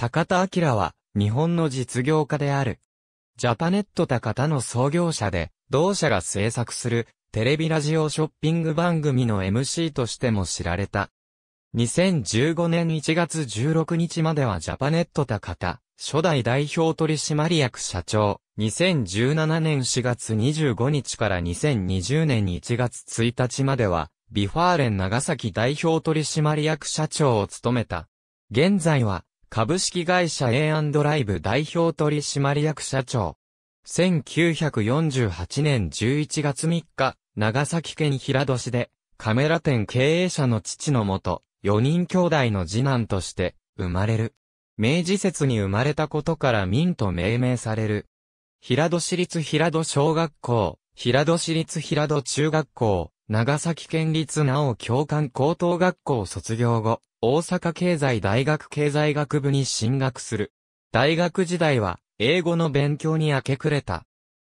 高田明は、日本の実業家である。ジャパネット高田の創業者で、同社が制作する、テレビラジオショッピング番組の MC としても知られた。2015年1月16日まではジャパネット高田、初代代表取締役社長、2017年4月25日から2020年1月1日までは、ビファーレン長崎代表取締役社長を務めた。現在は、株式会社 a ラ i v e 代表取締役社長。1948年11月3日、長崎県平戸市で、カメラ店経営者の父のもと、4人兄弟の次男として、生まれる。明治節に生まれたことから民と命名される。平戸市立平戸小学校、平戸市立平戸中学校、長崎県立お教官高等学校卒業後、大阪経済大学経済学部に進学する。大学時代は、英語の勉強に明け暮れた。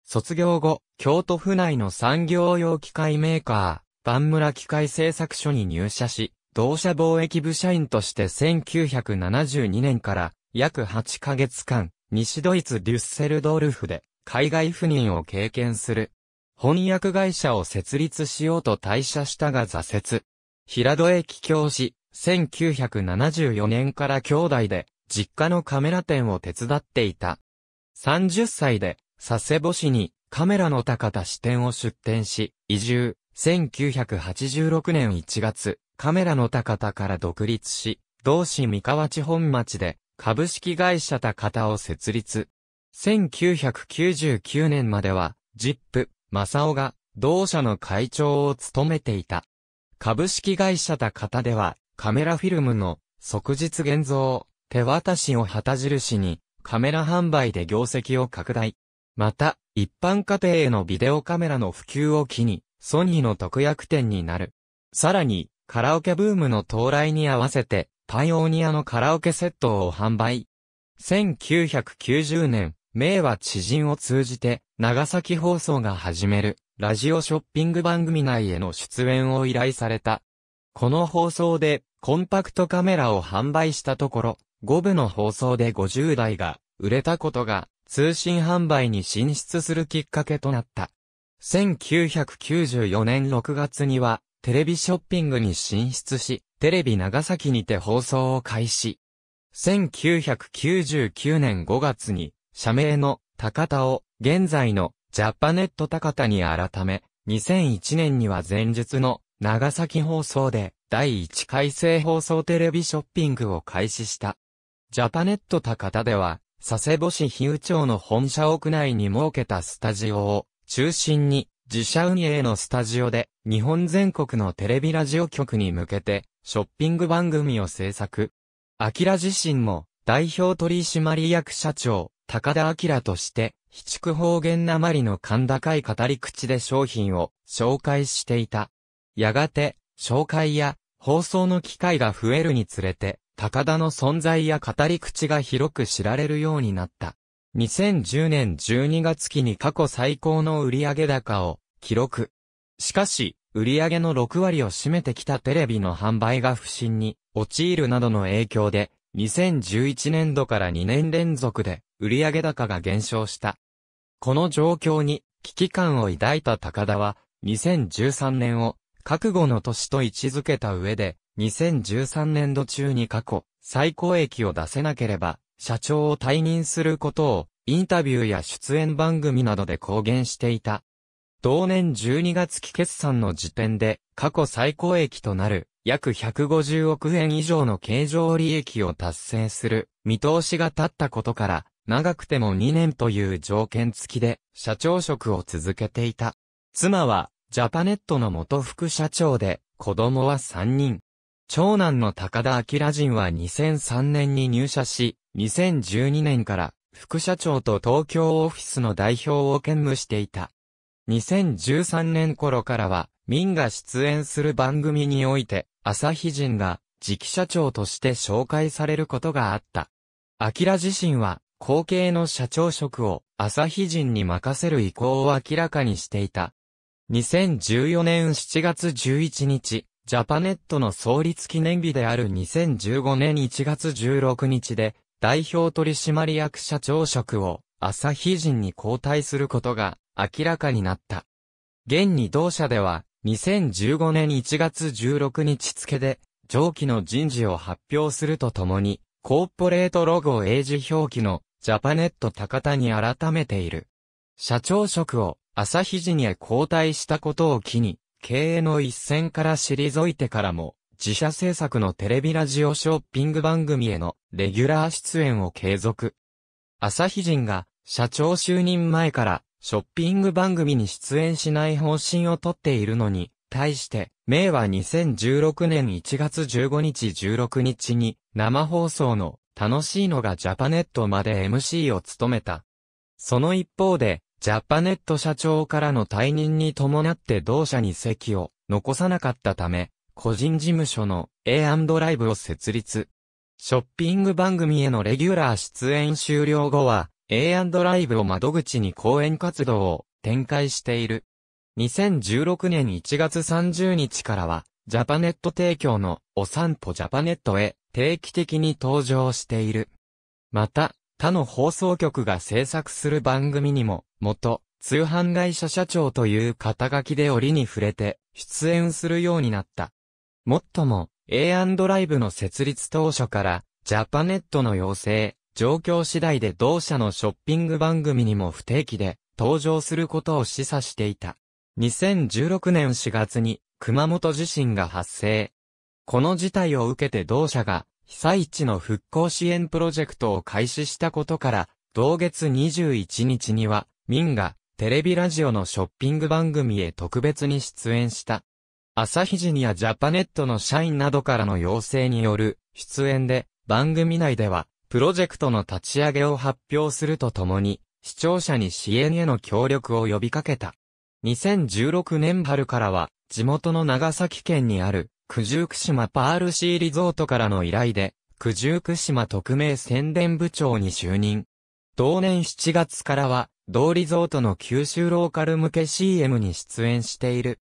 卒業後、京都府内の産業用機械メーカー、万村機械製作所に入社し、同社貿易部社員として1972年から約8ヶ月間、西ドイツデュッセルドールフで海外赴任を経験する。翻訳会社を設立しようと退社したが挫折。平戸駅教師、1974年から兄弟で実家のカメラ店を手伝っていた。30歳で佐世保市にカメラの高田支店を出店し、移住。1986年1月、カメラの高田から独立し、同市三河地本町で株式会社高田を設立。1999年までは、ジップ、正オが同社の会長を務めていた。株式会社高田では、カメラフィルムの即日現像、手渡しを旗印に、カメラ販売で業績を拡大。また、一般家庭へのビデオカメラの普及を機に、ソニーの特約店になる。さらに、カラオケブームの到来に合わせて、パイオニアのカラオケセットを販売。1990年、名は知人を通じて、長崎放送が始める、ラジオショッピング番組内への出演を依頼された。この放送で、コンパクトカメラを販売したところ、5部の放送で50台が売れたことが通信販売に進出するきっかけとなった。1994年6月にはテレビショッピングに進出し、テレビ長崎にて放送を開始。1999年5月に社名の高田を現在のジャパネット高田に改め、2001年には前述の長崎放送で第1回生放送テレビショッピングを開始した。ジャパネット高田では、佐世保市比喩町の本社屋内に設けたスタジオを中心に自社運営のスタジオで日本全国のテレビラジオ局に向けてショッピング番組を制作。アキラ自身も代表取締役社長高田明として非畜方言なまりの甲高い語り口で商品を紹介していた。やがて、紹介や放送の機会が増えるにつれて、高田の存在や語り口が広く知られるようになった。2010年12月期に過去最高の売上高を記録。しかし、売上の6割を占めてきたテレビの販売が不振に陥るなどの影響で、2011年度から2年連続で売上高が減少した。この状況に危機感を抱いた高田は、2013年を覚悟の年と位置づけた上で、2013年度中に過去、最高益を出せなければ、社長を退任することを、インタビューや出演番組などで公言していた。同年12月期決算の時点で、過去最高益となる、約150億円以上の経常利益を達成する、見通しが立ったことから、長くても2年という条件付きで、社長職を続けていた。妻は、ジャパネットの元副社長で、子供は3人。長男の高田明人は2003年に入社し、2012年から副社長と東京オフィスの代表を兼務していた。2013年頃からは、民が出演する番組において、朝日人が次期社長として紹介されることがあった。明自身は、後継の社長職を朝日人に任せる意向を明らかにしていた。2014年7月11日、ジャパネットの創立記念日である2015年1月16日で、代表取締役社長職を、朝日人に交代することが明らかになった。現に同社では、2015年1月16日付で、上記の人事を発表するとともに、コーポレートロゴ英字表記のジャパネット高田に改めている。社長職を朝日陣に交代したことを機に、経営の一線から退いてからも、自社制作のテレビラジオショッピング番組へのレギュラー出演を継続。朝日人が社長就任前からショッピング番組に出演しない方針をとっているのに、対して、明和2016年1月15日16日に生放送の楽しいのがジャパネットまで MC を務めた。その一方で、ジャパネット社長からの退任に伴って同社に席を残さなかったため、個人事務所の A&Live を設立。ショッピング番組へのレギュラー出演終了後は、A&Live を窓口に講演活動を展開している。2016年1月30日からは、ジャパネット提供のお散歩ジャパネットへ定期的に登場している。また、他の放送局が制作する番組にも、元、通販会社社長という肩書きで折に触れて、出演するようになった。もっとも、A& ライブの設立当初から、ジャパネットの要請、状況次第で同社のショッピング番組にも不定期で登場することを示唆していた。2016年4月に熊本地震が発生。この事態を受けて同社が被災地の復興支援プロジェクトを開始したことから、同月21日には、民が、テレビラジオのショッピング番組へ特別に出演した。朝日ジニアジャパネットの社員などからの要請による出演で、番組内では、プロジェクトの立ち上げを発表するとともに、視聴者に支援への協力を呼びかけた。2016年春からは、地元の長崎県にある九十九島パールシーリゾートからの依頼で、九十九島特命宣伝部長に就任。同年7月からは、同リゾートの九州ローカル向け CM に出演している。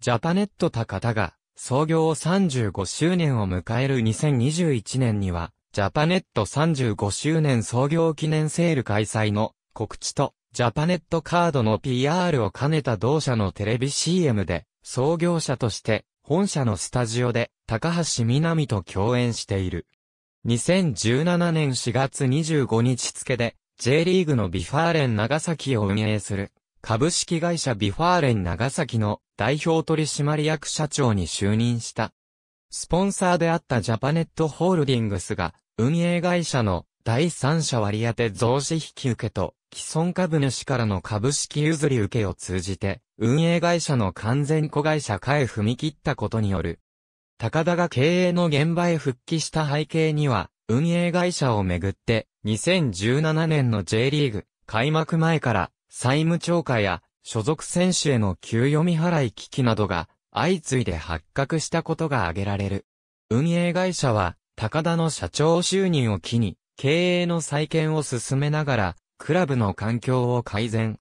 ジャパネット高田が、創業35周年を迎える2021年には、ジャパネット35周年創業記念セール開催の告知と、ジャパネットカードの PR を兼ねた同社のテレビ CM で、創業者として、本社のスタジオで高橋みなみと共演している。2017年4月25日付で J リーグのビファーレン長崎を運営する株式会社ビファーレン長崎の代表取締役社長に就任した。スポンサーであったジャパネットホールディングスが運営会社の第三者割当増資引き受けと既存株主からの株式譲り受けを通じて、運営会社の完全子会社化へ踏み切ったことによる。高田が経営の現場へ復帰した背景には、運営会社をめぐって、2017年の J リーグ、開幕前から、債務超過や、所属選手への給与未払い危機などが、相次いで発覚したことが挙げられる。運営会社は、高田の社長就任を機に、経営の再建を進めながら、クラブの環境を改善。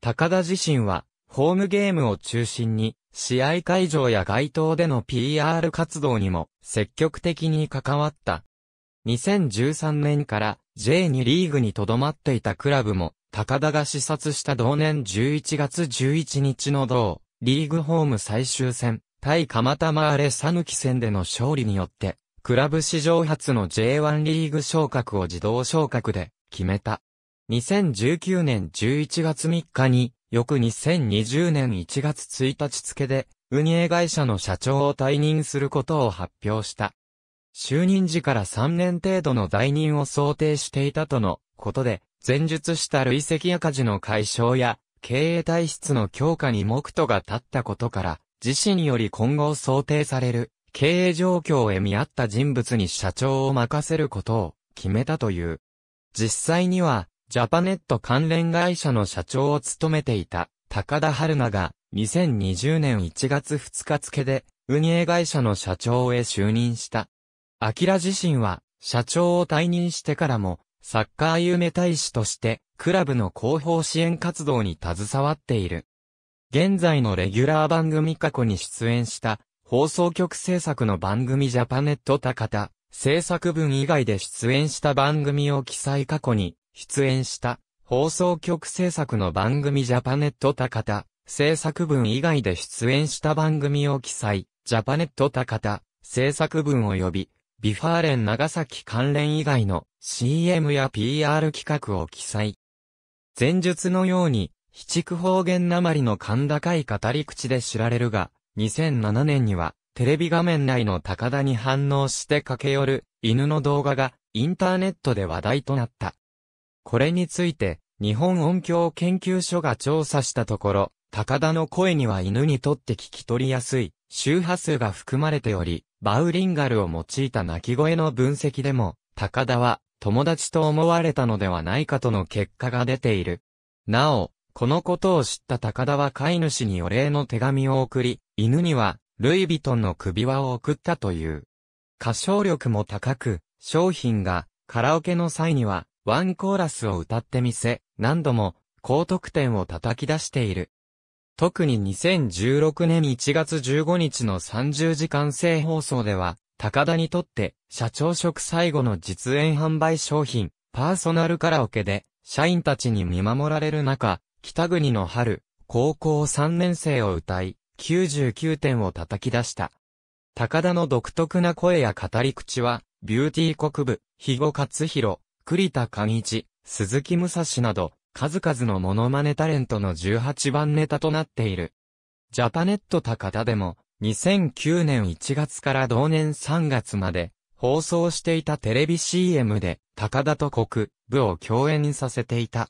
高田自身は、ホームゲームを中心に、試合会場や街頭での PR 活動にも積極的に関わった。2013年から J2 リーグに留まっていたクラブも、高田が視察した同年11月11日の同、リーグホーム最終戦、対鎌田マーレサヌキ戦での勝利によって、クラブ史上初の J1 リーグ昇格を自動昇格で決めた。2019年11月3日に、翌2020年1月1日付で、運営会社の社長を退任することを発表した。就任時から3年程度の代任を想定していたとのことで、前述した累積赤字の解消や、経営体質の強化に目途が立ったことから、自身より今後想定される、経営状況へ見合った人物に社長を任せることを決めたという。実際には、ジャパネット関連会社の社長を務めていた高田春菜が2020年1月2日付で運営会社の社長へ就任した。アキラ自身は社長を退任してからもサッカー夢大使としてクラブの広報支援活動に携わっている。現在のレギュラー番組過去に出演した放送局制作の番組ジャパネット高田制作文以外で出演した番組を記載過去に出演した放送局制作の番組ジャパネット高田制作文以外で出演した番組を記載、ジャパネット高田制作文及びビファーレン長崎関連以外の CM や PR 企画を記載。前述のように、非畜方言なまりの甲高い語り口で知られるが、2007年には、テレビ画面内の高田に反応して駆け寄る犬の動画がインターネットで話題となった。これについて、日本音響研究所が調査したところ、高田の声には犬にとって聞き取りやすい周波数が含まれており、バウリンガルを用いた鳴き声の分析でも、高田は友達と思われたのではないかとの結果が出ている。なお、このことを知った高田は飼い主にお礼の手紙を送り、犬にはルイ・ヴィトンの首輪を送ったという。歌唱力も高く、商品がカラオケの際にはワンコーラスを歌ってみせ、何度も高得点を叩き出している。特に2016年1月15日の30時間制放送では、高田にとって社長職最後の実演販売商品、パーソナルカラオケで、社員たちに見守られる中、北国の春、高校3年生を歌い、99点を叩き出した。高田の独特な声や語り口は、ビューティー国部、肥後勝弘、栗田寛一、鈴木武蔵など、数々のモノマネタレントの18番ネタとなっている。ジャパネット高田でも、2009年1月から同年3月まで、放送していたテレビ CM で、高田と国、部を共演させていた。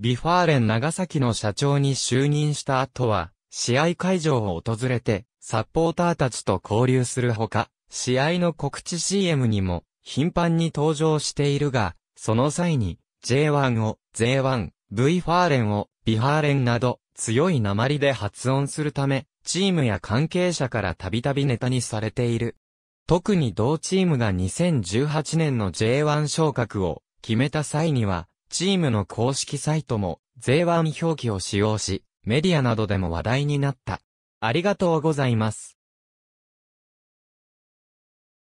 ビファーレン長崎の社長に就任した後は、試合会場を訪れて、サポーターたちと交流するほか、試合の告知 CM にも頻繁に登場しているが、その際に、J1 を、J1、V ファーレンを、ビハーレンなど、強い鉛で発音するため、チームや関係者からたびたびネタにされている。特に同チームが2018年の J1 昇格を決めた際には、チームの公式サイトも J1 表記を使用し、メディアなどでも話題になった。ありがとうございます。